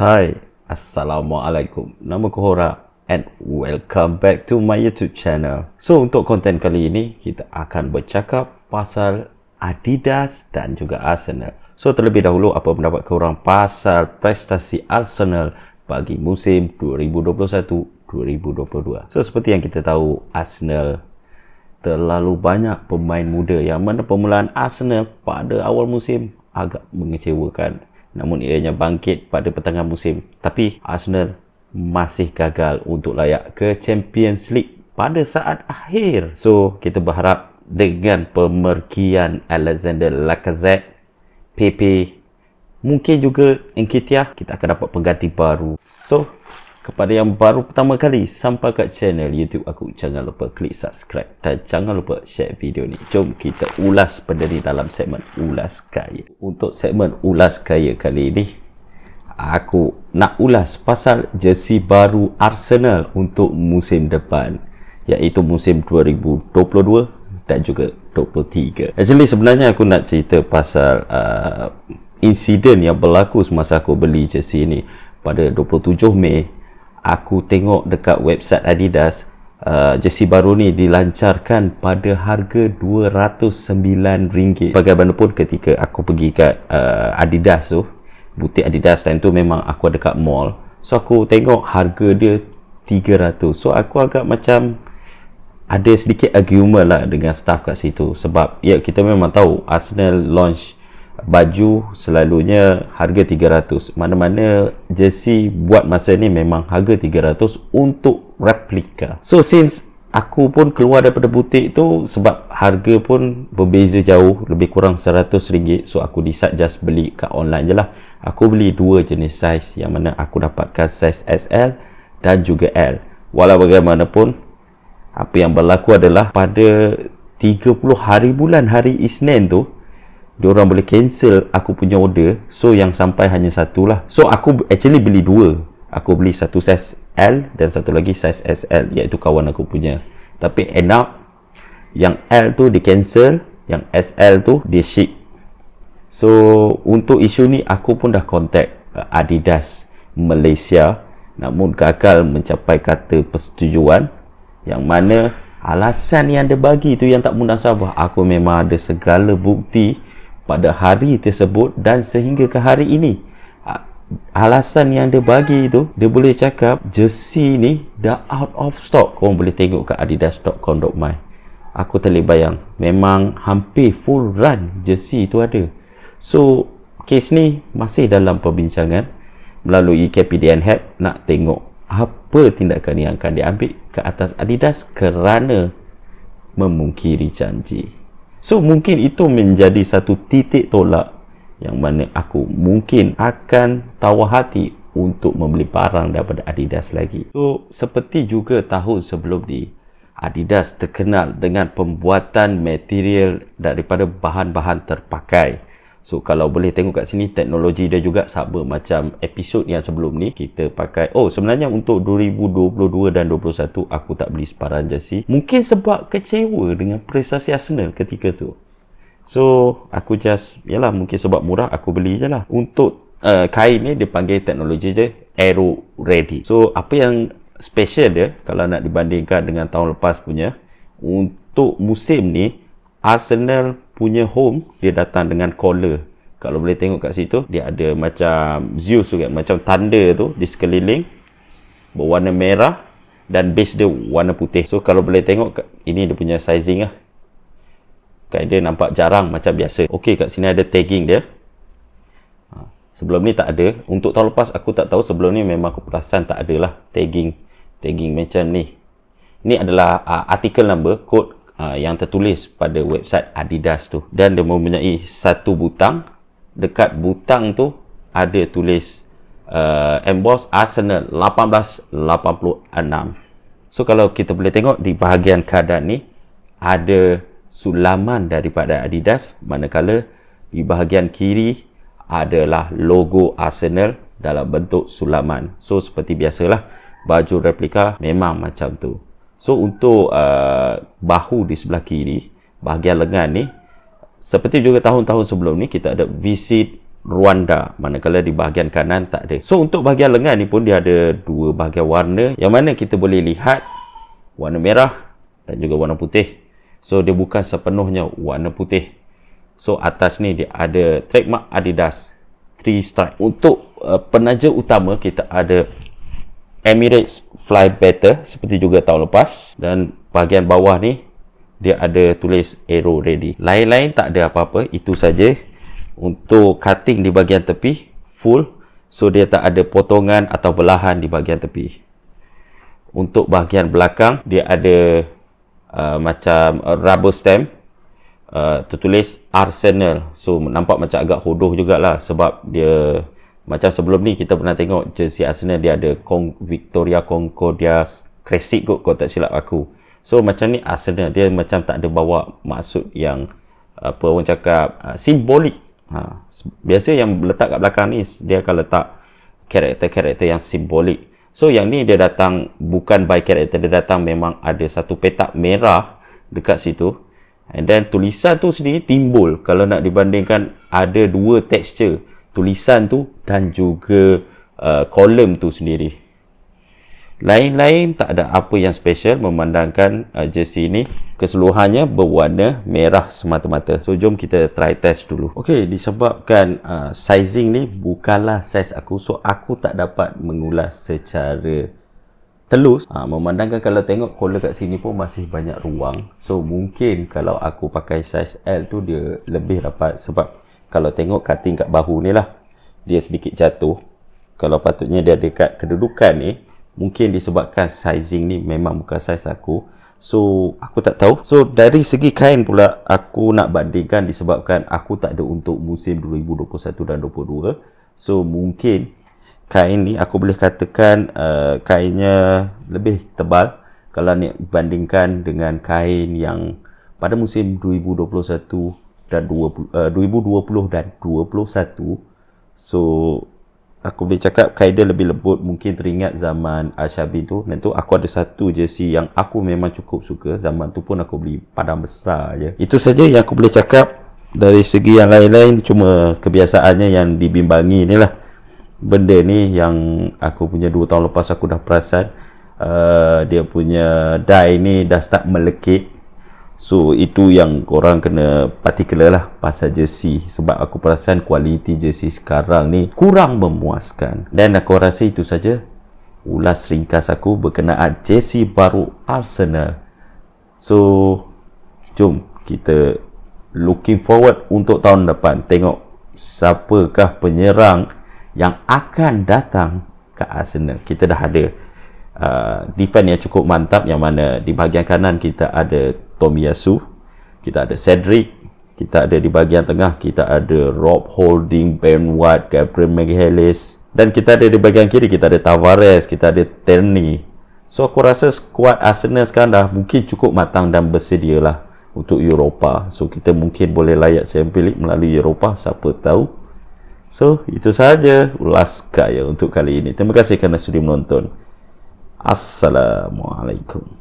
Hai, Assalamualaikum. Nama ku Hora and welcome back to my YouTube channel. So, untuk konten kali ini, kita akan bercakap pasal Adidas dan juga Arsenal. So, terlebih dahulu, apa pendapat korang pasal prestasi Arsenal bagi musim 2021-2022? So, seperti yang kita tahu, Arsenal terlalu banyak pemain muda yang mana permulaan Arsenal pada awal musim agak mengecewakan namun ianya bangkit pada pertengahan musim tapi Arsenal masih gagal untuk layak ke Champions League pada saat akhir so kita berharap dengan pemergian Alexander Lacazette Pepe mungkin juga Nketiah kita akan dapat pengganti baru so kepada yang baru pertama kali sampai ke channel YouTube aku jangan lupa klik subscribe dan jangan lupa share video ni. Jom kita ulas benda ni dalam segmen ulas kaya. Untuk segmen ulas kaya kali ni aku nak ulas pasal jersey baru Arsenal untuk musim depan iaitu musim 2022 dan juga 23. Actually sebenarnya aku nak cerita pasal uh, insiden yang berlaku semasa aku beli jersey ni pada 27 Mei aku tengok dekat website Adidas uh, jersey baru ni dilancarkan pada harga RM209 bagaimanapun ketika aku pergi kat uh, Adidas tu butik Adidas dan tu memang aku ada kat mall so aku tengok harga dia RM300 so aku agak macam ada sedikit argument lah dengan staff kat situ sebab ya kita memang tahu Arsenal launch baju selalunya harga 300 mana-mana jersey buat masa ni memang harga 300 untuk replika so since aku pun keluar daripada butik tu sebab harga pun berbeza jauh lebih kurang 100 ringgit. so aku decide just beli kat online je lah aku beli dua jenis saiz yang mana aku dapatkan saiz SL dan juga L walau bagaimanapun apa yang berlaku adalah pada 30 hari bulan hari Isnin tu dia orang boleh cancel aku punya order so yang sampai hanya satu lah so aku actually beli dua aku beli satu size L dan satu lagi size SL iaitu kawan aku punya tapi end up yang L tu di cancel yang SL tu di ship so untuk isu ni aku pun dah contact uh, Adidas Malaysia namun gagal mencapai kata persetujuan yang mana alasan yang dia bagi tu yang tak munasabah aku memang ada segala bukti pada hari tersebut dan sehingga ke hari ini ah, alasan yang dia bagi itu dia boleh cakap jersey ni dah out of stock korang boleh tengok kat adidas.com.my aku tak bayang memang hampir full run jersey itu ada so kes ni masih dalam perbincangan melalui KPDN Hub nak tengok apa tindakan yang akan diambil ke atas Adidas kerana memungkiri janji So mungkin itu menjadi satu titik tolak yang mana aku mungkin akan tawar hati untuk membeli barang daripada Adidas lagi. So seperti juga tahun sebelum di Adidas terkenal dengan pembuatan material daripada bahan-bahan terpakai. So kalau boleh tengok kat sini teknologi dia juga sama macam episod yang sebelum ni kita pakai. Oh sebenarnya untuk 2022 dan 2021 aku tak beli separan jersey. Mungkin sebab kecewa dengan prestasi Arsenal ketika tu. So aku just yalah mungkin sebab murah aku beli je lah. Untuk uh, kain ni dia panggil teknologi dia Aero Ready. So apa yang special dia kalau nak dibandingkan dengan tahun lepas punya untuk musim ni Arsenal punya home dia datang dengan collar kalau boleh tengok kat situ dia ada macam Zeus juga macam tanda tu di sekeliling berwarna merah dan base dia warna putih so kalau boleh tengok ini dia punya sizing lah kat dia nampak jarang macam biasa ok kat sini ada tagging dia ha, sebelum ni tak ada untuk tahun lepas aku tak tahu sebelum ni memang aku perasan tak ada lah tagging tagging macam ni ni adalah uh, ah, article number code Ah, yang tertulis pada website Adidas tu dan dia mempunyai satu butang dekat butang tu ada tulis uh, emboss Arsenal 1886 so kalau kita boleh tengok di bahagian kadar ni ada sulaman daripada Adidas manakala di bahagian kiri adalah logo Arsenal dalam bentuk sulaman so seperti biasalah baju replika memang macam tu So untuk uh, bahu di sebelah kiri, bahagian lengan ni seperti juga tahun-tahun sebelum ni kita ada visit Rwanda manakala di bahagian kanan tak ada. So untuk bahagian lengan ni pun dia ada dua bahagian warna yang mana kita boleh lihat warna merah dan juga warna putih. So dia bukan sepenuhnya warna putih. So atas ni dia ada trademark Adidas three stripe. Untuk uh, penaja utama kita ada Emirates Fly Better seperti juga tahun lepas dan bahagian bawah ni dia ada tulis aero ready. Lain-lain tak ada apa-apa, itu saja untuk cutting di bahagian tepi full so dia tak ada potongan atau belahan di bahagian tepi. Untuk bahagian belakang dia ada uh, macam rubber stamp uh, tertulis Arsenal. So nampak macam agak hodoh jugaklah sebab dia macam sebelum ni kita pernah tengok jersey Arsenal dia ada Kong Victoria Concordia Classic kot kalau tak silap aku. So macam ni Arsenal dia macam tak ada bawa maksud yang apa orang cakap ah, simbolik. Ha. Biasa yang letak kat belakang ni dia akan letak karakter-karakter yang simbolik. So yang ni dia datang bukan by karakter dia datang memang ada satu petak merah dekat situ. And then tulisan tu sendiri timbul kalau nak dibandingkan ada dua texture tulisan tu dan juga uh, kolom tu sendiri. Lain-lain tak ada apa yang special memandangkan uh, jersey ni keseluruhannya berwarna merah semata-mata. So jom kita try test dulu. Okey, disebabkan uh, sizing ni bukanlah saiz aku so aku tak dapat mengulas secara telus. Uh, memandangkan kalau tengok collar kat sini pun masih banyak ruang. So mungkin kalau aku pakai saiz L tu dia lebih dapat sebab kalau tengok cutting kat bahu ni lah dia sedikit jatuh kalau patutnya dia dekat kedudukan ni mungkin disebabkan sizing ni memang bukan size aku so aku tak tahu so dari segi kain pula aku nak bandingkan disebabkan aku tak ada untuk musim 2021 dan 2022 so mungkin kain ni aku boleh katakan uh, kainnya lebih tebal kalau ni bandingkan dengan kain yang pada musim 2021 dan 20, uh, 2020 dan 2021 so aku boleh cakap Kaida lebih lembut mungkin teringat zaman Ashabi tu dan tu aku ada satu jersey yang aku memang cukup suka zaman tu pun aku beli padang besar je itu saja yang aku boleh cakap dari segi yang lain-lain cuma kebiasaannya yang dibimbangi ni lah benda ni yang aku punya 2 tahun lepas aku dah perasan uh, dia punya dye ni dah start melekit So itu yang korang kena particular lah pasal jersey sebab aku perasan kualiti jersey sekarang ni kurang memuaskan. Dan aku rasa itu saja ulas ringkas aku berkenaan jersey baru Arsenal. So jom kita looking forward untuk tahun depan tengok siapakah penyerang yang akan datang ke Arsenal. Kita dah ada uh, ah, defense yang cukup mantap yang mana di bahagian kanan kita ada Tomiyasu, kita ada Cedric, kita ada di bahagian tengah kita ada Rob Holding, Ben White, Gabriel Magalhães. dan kita ada di bahagian kiri kita ada Tavares, kita ada Terni. So aku rasa skuad Arsenal sekarang dah mungkin cukup matang dan bersedia lah untuk Europa. So kita mungkin boleh layak Champions League melalui Europa, siapa tahu. So itu saja ulas kaya untuk kali ini. Terima kasih kerana sudi menonton. Assalamualaikum.